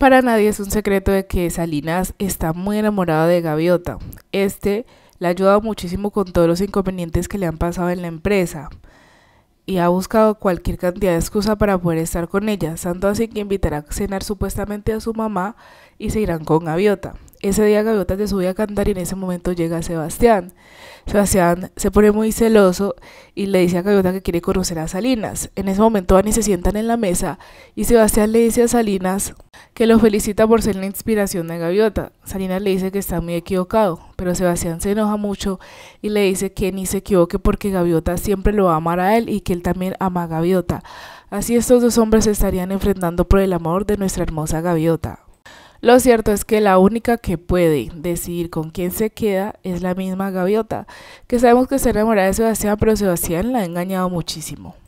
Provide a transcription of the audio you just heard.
Para nadie es un secreto de que Salinas está muy enamorada de Gaviota. Este le ha ayudado muchísimo con todos los inconvenientes que le han pasado en la empresa y ha buscado cualquier cantidad de excusa para poder estar con ella, tanto así que invitará a cenar supuestamente a su mamá y se irán con Gaviota. Ese día Gaviota se sube a cantar y en ese momento llega Sebastián. Sebastián se pone muy celoso y le dice a Gaviota que quiere conocer a Salinas. En ese momento van y se sientan en la mesa y Sebastián le dice a Salinas que lo felicita por ser la inspiración de Gaviota. Salinas le dice que está muy equivocado, pero Sebastián se enoja mucho y le dice que ni se equivoque porque Gaviota siempre lo va a amar a él y que él también ama a Gaviota. Así estos dos hombres se estarían enfrentando por el amor de nuestra hermosa Gaviota. Lo cierto es que la única que puede decidir con quién se queda es la misma Gaviota, que sabemos que se enamorada de Sebastián, pero Sebastián la ha engañado muchísimo.